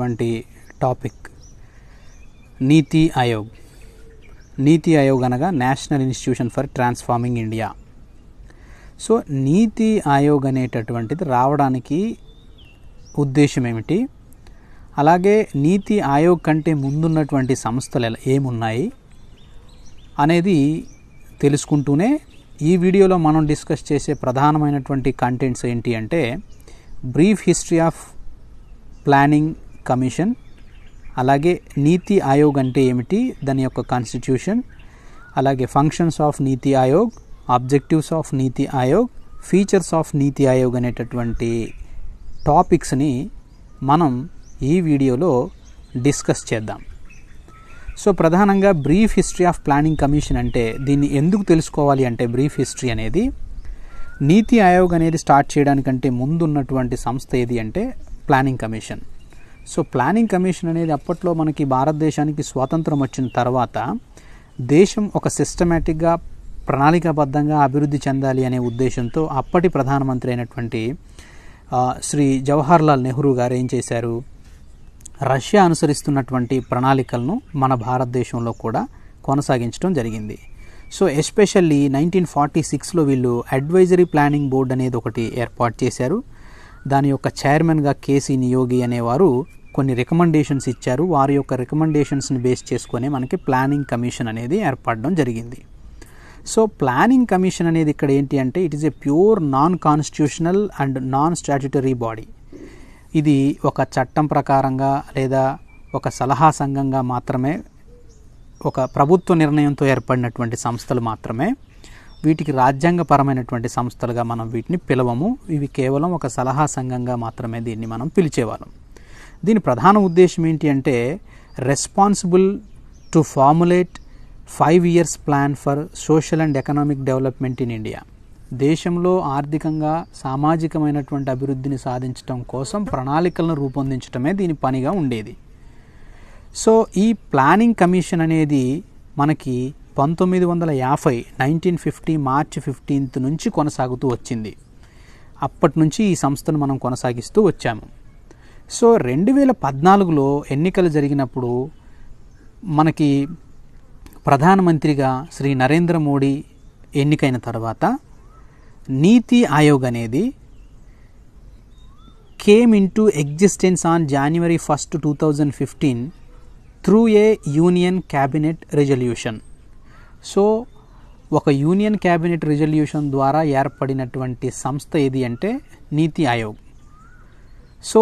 వంటి టాపిక్ నీతి ఆయోగ్ నీతి ఆయోగ్ అనగా national institution for transforming India so NITI Aayog అనేటటువంటిది రావడానికి ఉద్దేశం ఏమిటి అలాగే నీతి ఆయోగ్ కంటే ముందున్నటువంటి సంస్థలు ఏమున్నాయి అనేది తెలుసుకుంటూనే ఈ వీడియోలో మనం డిస్కస్ చేసే ప్రధానమైనటువంటి కంటెంట్స్ ఏంటి అంటే brief history of planning commission అలాగే నీతి ఆయోగ్ అంటే ఏమిటి దాని యొక్క కాన్స్టిట్యూషన్ అలాగే functions of NITI Aayog objectives of NITI Aayog features of NITI Aayog అనేటటువంటి టాపిక్స్ని మనం ఈ వీడియోలో డిస్కస్ చేద్దాం సో ప్రధానంగా brief history of planning commission అంటే దీన్ని ఎందుకు తెలుసుకోవాలి అంటే బ్రీఫ్ హిస్టరీ అనేది నీతి ఆయోగ్ అనేది స్టార్ట్ చేయడానికంటే ముందున్నటువంటి సంస్థ ఏది అంటే planning commission so planning commission అనేది అప్పట్లో మనకి భారతదేశానికి స్వాతంత్రం వచ్చిన తర్వాత దేశం ఒక సిస్టమేటిక్గా ప్రణాళికాబద్ధంగా అభివృద్ధి చెందాలి అనే ఉద్దేశంతో అప్పటి ప్రధానమంత్రి అయినటువంటి శ్రీ జవహర్లాల్ నెహ్రూ గారు ఏం చేశారు రష్యా అనుసరిస్తున్నటువంటి ప్రణాళికలను మన భారతదేశంలో కూడా కొనసాగించడం జరిగింది సో ఎస్పెషల్లీ నైన్టీన్ ఫార్టీ సిక్స్లో వీళ్ళు అడ్వైజరీ ప్లానింగ్ బోర్డు అనేది ఒకటి ఏర్పాటు చేశారు దాని యొక్క చైర్మన్గా కేసీ నియోగి అనేవారు కొన్ని రికమెండేషన్స్ ఇచ్చారు వారి యొక్క రికమెండేషన్స్ని బేస్ చేసుకునే మనకి ప్లానింగ్ కమిషన్ అనేది ఏర్పడడం జరిగింది సో ప్లానింగ్ కమిషన్ అనేది ఇక్కడ ఏంటి అంటే it is a pure non constitutional and non statutory body ఇది ఒక చట్టం ప్రకారంగా లేదా ఒక సలహా సంఘంగా మాత్రమే ఒక ప్రభుత్వ నిర్ణయంతో ఏర్పడినటువంటి సంస్థలు మాత్రమే వీటికి రాజ్యాంగపరమైనటువంటి సంస్థలుగా మనం వీటిని పిలవము ఇవి కేవలం ఒక సలహా సంఘంగా మాత్రమే దీన్ని మనం పిలిచేవాళ్ళం దీని ప్రధాన ఉద్దేశం ఏంటి అంటే responsible to formulate five years plan for social and economic development in India దేశంలో ఆర్థికంగా సామాజికమైనటువంటి అభివృద్ధిని సాధించడం కోసం ప్రణాళికలను రూపొందించడమే దీని పనిగా ఉండేది సో ఈ ప్లానింగ్ కమిషన్ అనేది మనకి పంతొమ్మిది వందల యాభై నైన్టీన్ ఫిఫ్టీ మార్చ్ ఫిఫ్టీన్త్ నుంచి కొనసాగుతూ వచ్చింది అప్పటి నుంచి ఈ సంస్థను మనం కొనసాగిస్తూ వచ్చాము సో రెండు వేల పద్నాలుగులో ఎన్నికలు జరిగినప్పుడు మనకి ప్రధానమంత్రిగా శ్రీ నరేంద్ర మోడీ ఎన్నికైన తర్వాత నీతి ఆయోగ్ అనేది came into existence on January first two thousand fifteen through a union cabinet resolution so ఒక యూనియన్ క్యాబినెట్ రెజల్యూషన్ ద్వారా ఏర్పడినటువంటి సంస్థ ఏది అంటే NITI Aayog so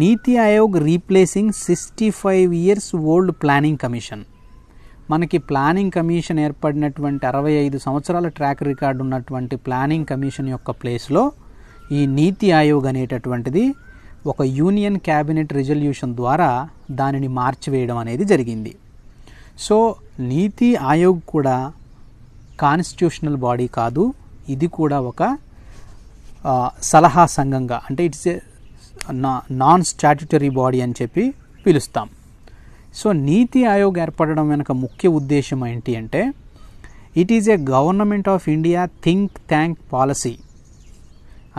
NITI Aayog replacing sixty five years old planning commission మనకి ప్లానింగ్ కమిషన్ ఏర్పడినటువంటి అరవై ఐదు సంవత్సరాల ట్రాక్ రికార్డు ఉన్నటువంటి ప్లానింగ్ కమిషన్ యొక్క ప్లేస్లో ఈ నీతి ఆయోగ్ అనేటటువంటిది ఒక యూనియన్ క్యాబినెట్ రిజల్యూషన్ ద్వారా దానిని మార్చివేయడం అనేది జరిగింది సో నీతి ఆయోగ్ కూడా కాన్స్టిట్యూషనల్ బాడీ కాదు ఇది కూడా ఒక సలహా సంఘంగా అంటే it's a non statutory body అని చెప్పి పిలుస్తాం సో నీతి ఆయోగ్ ఏర్పడడం వెనుక ముఖ్య ఉద్దేశం ఏంటి అంటే it is a government of India think tank policy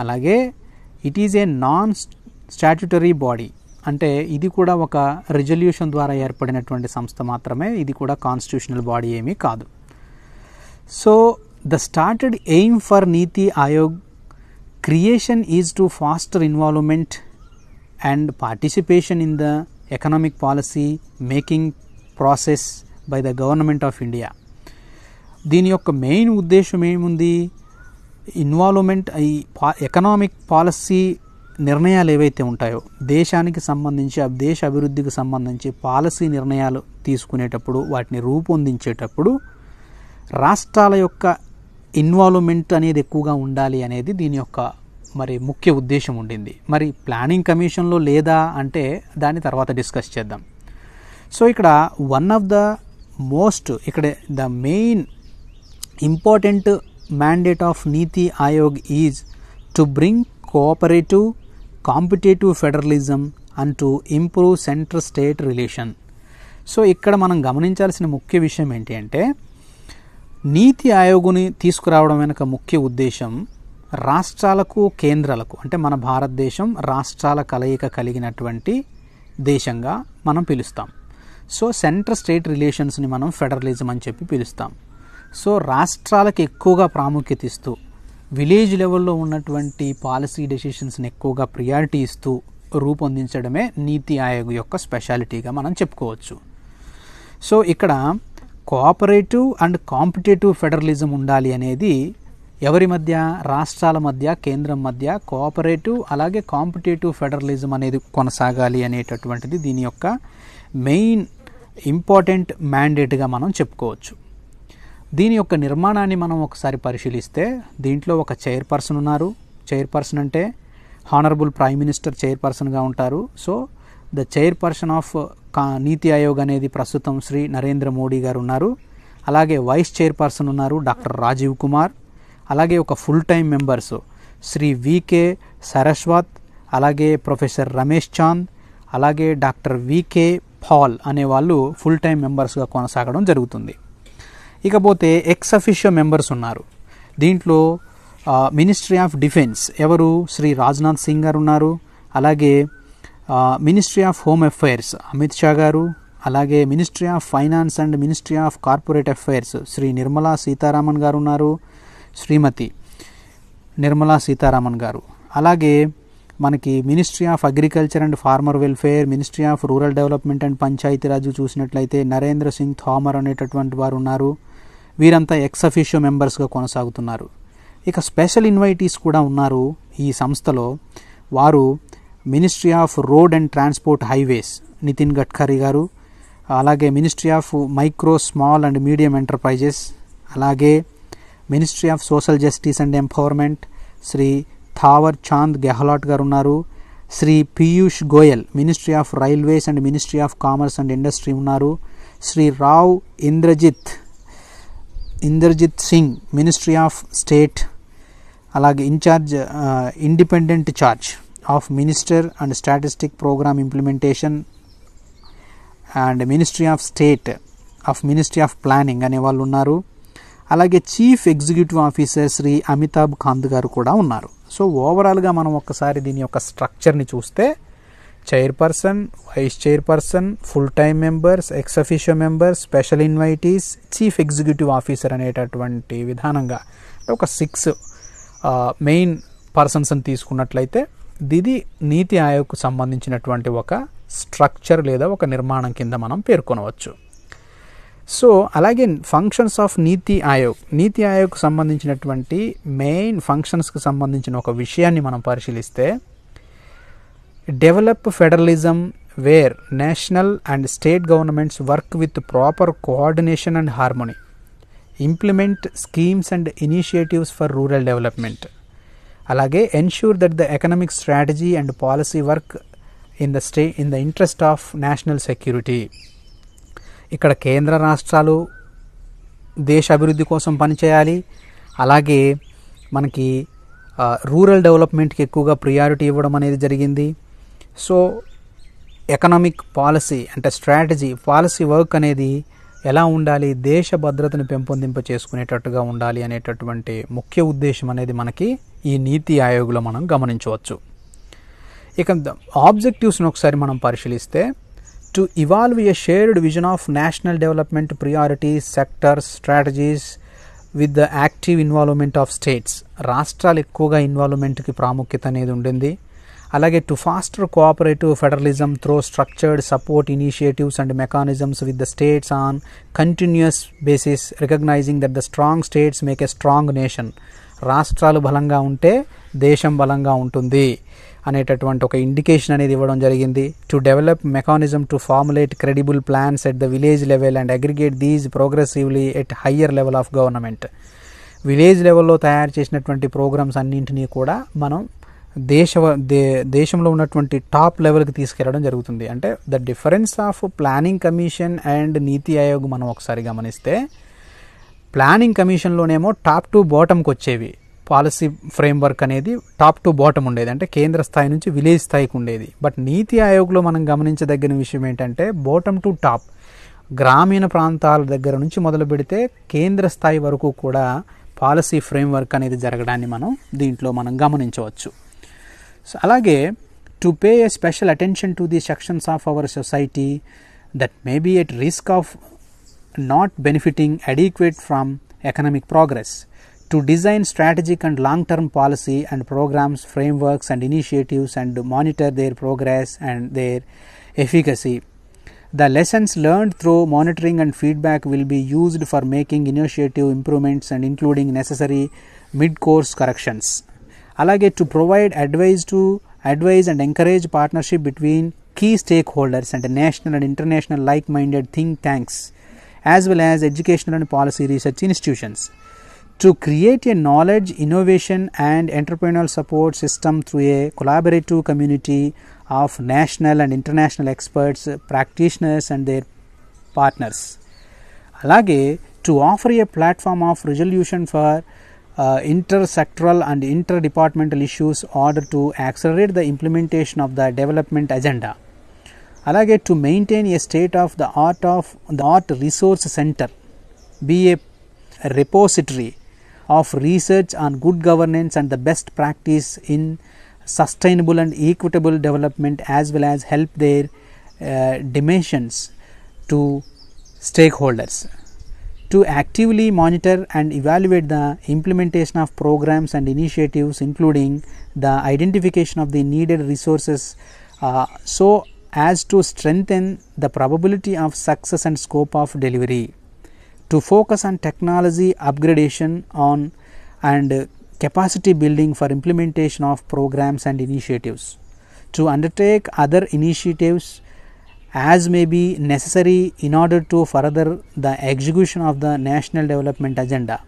అలాగే it is a non statutory body అంటే ఇది కూడా ఒక రిజల్యూషన్ ద్వారా ఏర్పడినటువంటి సంస్థ మాత్రమే ఇది కూడా కాన్స్టిట్యూషనల్ బాడీ ఏమీ కాదు so the started aim for NITI Aayog creation is to foster involvement and participation in the economic policy making process by the government of India. దీని యొక్క మెయిన్ ఉద్దేశం ఏముంది ఇన్వాల్వ్మెంట్ ఈ ఎకనామిక్ పాలసీ నిర్ణయాలు ఏవైతే ఉంటాయో దేశానికి సంబంధించి దేశ అభివృద్ధికి సంబంధించి పాలసీ నిర్ణయాలు తీసుకునేటప్పుడు వాటిని రూపొందించేటప్పుడు రాష్ట్రాల యొక్క ఇన్వాల్వ్మెంట్ అనేది ఎక్కువగా ఉండాలి అనేది దీని యొక్క మరి ముఖ్య ఉద్దేశం ఉండింది మరి ప్లానింగ్ కమిషన్లో లేదా అంటే దాని తర్వాత డిస్కస్ చేద్దాం సో ఇక్కడ వన్ ఆఫ్ ద మోస్ట్ ఇక్కడ the main important mandate of NITI Aayog is to bring cooperative competitive federalism and to improve centre state relation so ఇక్కడ మనం గమనించాల్సిన ముఖ్య విషయం ఏంటి అంటే నీతి ఆయోగుని తీసుకురావడం వెనుక ముఖ్య ఉద్దేశం రాష్ట్రాలకు కేంద్రాలకు అంటే మన భారతదేశం రాష్ట్రాల కలయిక కలిగినటువంటి దేశంగా మనం పిలుస్తాం సో సెంటర్ స్టేట్ రిలేషన్స్ని మనం ఫెడరలిజం అని చెప్పి పిలుస్తాం సో రాష్ట్రాలకు ఎక్కువగా ప్రాముఖ్యత ఇస్తూ విలేజ్ లెవెల్లో ఉన్నటువంటి పాలసీ డెసిషన్స్ని ఎక్కువగా ప్రియారిటీ ఇస్తూ రూపొందించడమే నీతి ఆయోగ్ యొక్క స్పెషాలిటీగా మనం చెప్పుకోవచ్చు సో ఇక్కడ కోఆపరేటివ్ అండ్ కాంపిటేటివ్ ఫెడరలిజం ఉండాలి అనేది ఎవరి మధ్య రాష్ట్రాల మధ్య కేంద్రం మధ్య కోఆపరేటివ్ అలాగే కాంపిటేటివ్ ఫెడరలిజం అనేది కొనసాగాలి అనేటటువంటిది దీని యొక్క మెయిన్ ఇంపార్టెంట్ మ్యాండేట్గా మనం చెప్పుకోవచ్చు దీని యొక్క నిర్మాణాన్ని మనం ఒకసారి పరిశీలిస్తే దీంట్లో ఒక చైర్పర్సన్ ఉన్నారు చైర్పర్సన్ అంటే హానరబుల్ ప్రైమ్ మినిస్టర్ చైర్పర్సన్గా ఉంటారు సో ద చైర్పర్సన్ ఆఫ్ కా నీతి ఆయోగ్ అనేది ప్రస్తుతం శ్రీ నరేంద్ర మోడీ గారు ఉన్నారు అలాగే వైస్ చైర్పర్సన్ ఉన్నారు డాక్టర్ రాజీవ్ కుమార్ అలాగే ఒక full time members Shri VK Saraswat అలాగే ప్రొఫెసర్ రమేష్ చాంద్ అలాగే డాక్టర్ వికే పాల్ అనేవాళ్ళు ఫుల్ టైం మెంబర్స్గా కొనసాగడం జరుగుతుంది ఇకపోతే ఎక్స్ అఫిషియో మెంబర్స్ ఉన్నారు దీంట్లో మినిస్ట్రీ ఆఫ్ డిఫెన్స్ ఎవరు శ్రీ రాజ్నాథ్ సింగ్ గారు ఉన్నారు అలాగే ministry of home affairs Amit Shah గారు అలాగే ministry of finance and ministry of corporate affairs Shri Nirmala Sitharaman గారు ఉన్నారు శ్రీమతి నిర్మలా సీతారామన్ గారు అలాగే మనకి ministry of agriculture and farmer welfare ministry of rural development and Panchayati Raj చూసినట్లయితే నరేంద్ర సింగ్ థామర్ అనేటటువంటి వారు ఉన్నారు వీరంతా ఎక్స్ అఫీషియో మెంబర్స్గా కొనసాగుతున్నారు ఇక స్పెషల్ ఇన్వైటీస్ కూడా ఉన్నారు ఈ సంస్థలో వారు ministry of road and transport highways Nitin Gadkari గారు అలాగే ministry of micro small and medium enterprises అలాగే ministry of social justice and empowerment Shri Thawar Chand Gehlot గారు ఉన్నారు Shri Piyush Goyal ministry of railways and ministry of commerce and industry ఉన్నారు Shri Rao Inderjit Inderjit Singh ministry of state అలాగే incharge independent charge of minister and statistic programme implementation and ministry of state of ministry of planning అనే వాళ్ళు ఉన్నారు అలాగే chief executive officer Shri Amitabh Kant గారు కూడా ఉన్నారు so ఓవరాల్గా మనం ఒక్కసారి దీని యొక్క స్ట్రక్చర్ని చూస్తే chairperson vice chairperson full time members ex members special invitees chief executive officer అనేటటువంటి విధానంగా ఒక సిక్స్ మెయిన్ పర్సన్స్ని తీసుకున్నట్లయితే ఇది నీతి ఆయోగ్కు సంబంధించినటువంటి ఒక స్ట్రక్చర్ లేదా ఒక నిర్మాణం కింద మనం పేర్కొనవచ్చు సో అలాగే ఫంక్షన్స్ ఆఫ్ నీతి ఆయోగ్ నీతి ఆయోగ్కు సంబంధించినటువంటి మెయిన్ ఫంక్షన్స్కి సంబంధించిన ఒక విషయాన్ని మనం పరిశీలిస్తే develop federalism where national and state governments work with proper coordination and harmony implement schemes and initiatives for rural development అలాగే ensure that the economic strategy and policy work in the stay in the interest of national security ఇక్కడ కేంద్ర రాష్ట్రాలు దేశ అభివృద్ధి కోసం పనిచేయాలి అలాగే మనకి రూరల్ డెవలప్మెంట్కి ఎక్కువగా ప్రియారిటీ ఇవ్వడం అనేది జరిగింది సో ఎకనామిక్ పాలసీ అంటే స్ట్రాటజీ పాలసీ వర్క్ అనేది ఎలా ఉండాలి దేశ భద్రతను పెంపొందింప చేసుకునేటట్టుగా ఉండాలి అనేటటువంటి ముఖ్య ఉద్దేశం అనేది మనకి ఈ నీతి ఆయోగ్లో మనం గమనించవచ్చు ఇక ఆబ్జెక్టివ్స్ని ఒకసారి మనం పరిశీలిస్తే to evolve a shared vision of national development priorities, sector strategies with the active involvement of states. Rastral Ekuga involvement ki pramukitane dundendi. Alage to faster cooperative federalism through structured support initiatives and mechanisms with the states on continuous basis, recognizing that the strong states make a strong nation. రాష్ట్రాలు బలంగా ఉంటే దేశం బలంగా ఉంటుంది అనేటటువంటి ఒక indication అనేది ఇవ్వడం జరిగింది to develop mechanism to formulate credible plans at the village level and aggregate these progressively at higher level of government village లెవెల్లో తయారు చేసినటువంటి ప్రోగ్రామ్స్ అన్నింటినీ కూడా మనం దేశ దేశంలో ఉన్నటువంటి టాప్ లెవెల్కి తీసుకెళ్లడం జరుగుతుంది అంటే the difference of planning commission and NITI Aayog మనం ఒకసారి గమనిస్తే ప్లానింగ్ కమిషన్లోనేమో టాప్ టు బాటంకి వచ్చేవి పాలసీ ఫ్రేమ్వర్క్ అనేది టాప్ టు బాటం ఉండేది అంటే కేంద్ర స్థాయి నుంచి విలేజ్ స్థాయికి ఉండేది బట్ నీతి ఆయోగ్లో మనం గమనించదగిన విషయం ఏంటంటే బాటమ్ టు టాప్ గ్రామీణ ప్రాంతాల దగ్గర నుంచి మొదలు పెడితే కేంద్ర స్థాయి వరకు కూడా పాలసీ ఫ్రేమ్వర్క్ అనేది జరగడాన్ని మనం దీంట్లో మనం గమనించవచ్చు సో అలాగే to pay a special attention to the sections of our society that may be at risk of not benefiting adequate from economic progress to design strategic and long term policy and programs, frameworks, and initiatives and monitor their progress and their efficacy. The lessons learned through monitoring and feedback will be used for making initiative improvements and including necessary mid course corrections. Allege to provide advice to advise and encourage partnership between key stakeholders and national and international like minded think tanks as well as educational and policy research institutions. To create a knowledge, innovation, and entrepreneurial support system through a collaborative community of national and international experts, practitioners, and their partners. అలాగే to offer a platform of resolution for inter uh, and and inter issues order to accelerate the implementation of the development agenda. అలాగే to maintain a state of the art of the art resource centre be a repository of research on good governance and the best practice in sustainable and equitable development as well as help their uh, dimensions to stakeholders. To actively monitor and evaluate the implementation of programs and initiatives including the identification of the needed resources uh, so as to strengthen the probability of success and scope of delivery. To focus on technology upgradation on and capacity building for implementation of programs and initiatives. To undertake other initiatives as may be necessary in order to further the execution of the national development agenda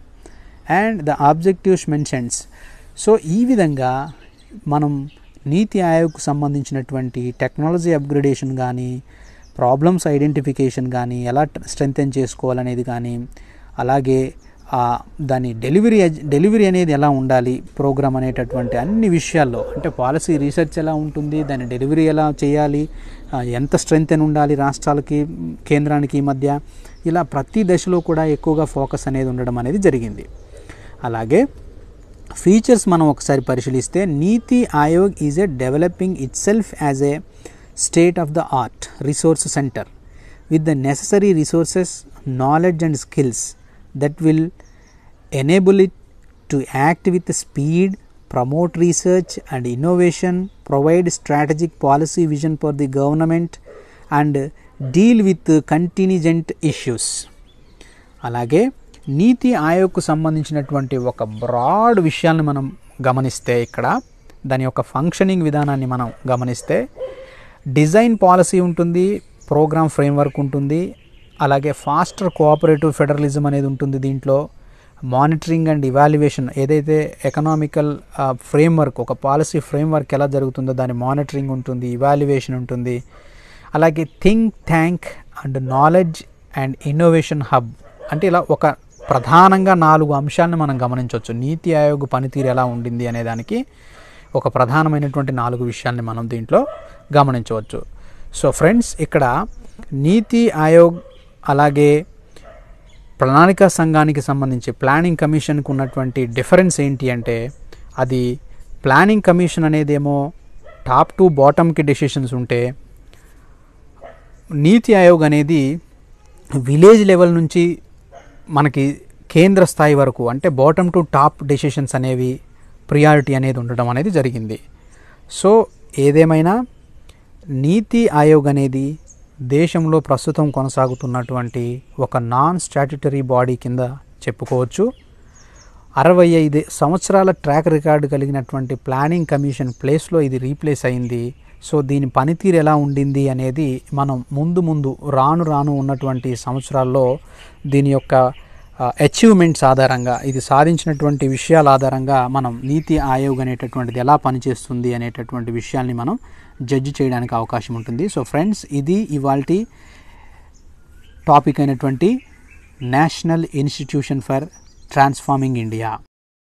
and the objectives mentions. So ఈ విధంగా manam NITI ఆయోగ్కు సంబంధించినటువంటి technology upgradation కానీ problems identification కానీ ఎలా strengthen చేసుకోవాలనేది కానీ అలాగే దాని డెలివరీ డెలివరీ అనేది ఎలా ఉండాలి ప్రోగ్రామ్ అనేటటువంటి అన్ని విషయాల్లో అంటే పాలసీ రీసెర్చ్ ఎలా ఉంటుంది దాని డెలివరీ ఎలా చేయాలి ఎంత స్ట్రెంగ్త్ అని ఉండాలి రాష్ట్రాలకి కేంద్రానికి మధ్య ఇలా ప్రతి దశలో కూడా ఎక్కువగా ఫోకస్ అనేది ఉండడం అనేది జరిగింది అలాగే ఫీచర్స్ మనం ఒకసారి పరిశీలిస్తే NITI Aayog is a developing itself as a state of the art resource centre with the necessary resources knowledge and skills that will enable it to act with speed promote research and innovation provide strategic policy vision for the government and deal with contingent issues అలాగే నీతి ఆయోగ్కు సంబంధించినటువంటి ఒక broad విషయాన్ని మనం గమనిస్తే ఇక్కడ దాని యొక్క ఫంక్షనింగ్ విధానాన్ని మనం గమనిస్తే డిజైన్ పాలసీ ఉంటుంది ప్రోగ్రామ్ ఫ్రేమ్వర్క్ ఉంటుంది అలాగే ఫాస్టర్ కోఆపరేటివ్ ఫెడరలిజం అనేది ఉంటుంది దీంట్లో మానిటరింగ్ అండ్ ఇవాల్యుయేషన్ ఏదైతే ఎకనామికల్ ఫ్రేమ్వర్క్ ఒక పాలసీ ఫ్రేమ్వర్క్ ఎలా జరుగుతుందో దాని మానిటరింగ్ ఉంటుంది ఇవాల్యుయేషన్ ఉంటుంది అలాగే think tank and knowledge and innovation hub అంటే ఇలా ఒక ప్రధానంగా నాలుగు అంశాలను మనం గమనించవచ్చు నీతి ఆయోగ్ పనితీరు ఎలా ఉండింది అనే దానికి ఒక ప్రధానమైనటువంటి నాలుగు విషయాల్ని మనం దీంట్లో గమనించవచ్చు సో ఫ్రెండ్స్ ఇక్కడ నీతి ఆయోగ్ అలాగే ప్రణాళిక సంఘానికి సంబంధించి ప్లానింగ్ కమిషన్కు ఉన్నటువంటి డిఫరెన్స్ ఏంటి అంటే అది ప్లానింగ్ కమిషన్ అనేదేమో టాప్ టు బాటమ్కి డెసిషన్స్ ఉంటే నీతి ఆయోగ్ అనేది విలేజ్ లెవెల్ నుంచి మనకి కేంద్ర స్థాయి వరకు అంటే బాటమ్ టు టాప్ డెసిషన్స్ అనేవి ప్రియారిటీ అనేది ఉండడం అనేది జరిగింది సో ఏదేమైనా నీతి ఆయోగ్ అనేది దేశంలో ప్రస్తుతం కొనసాగుతున్నటువంటి ఒక నాన్ స్టాట్యుటరీ బాడీ కింద చెప్పుకోవచ్చు అరవై ఐదు సంవత్సరాల ట్రాక్ రికార్డు కలిగినటువంటి ప్లానింగ్ కమిషన్ ప్లేస్లో ఇది రీప్లేస్ అయింది సో దీని పనితీరు ఎలా ఉండింది అనేది మనం ముందు ముందు రాను రాను ఉన్నటువంటి సంవత్సరాల్లో దీని యొక్క అచీవ్మెంట్స్ ఆధారంగా ఇది సాధించినటువంటి విషయాల ఆధారంగా మనం నీతి ఆయోగ్ అనేటటువంటిది ఎలా పనిచేస్తుంది అనేటటువంటి విషయాల్ని మనం జడ్జి చేయడానికి అవకాశం ఉంటుంది సో ఫ్రెండ్స్ ఇది ఇవాళ టాపిక్ అయినటువంటి national institution for transforming India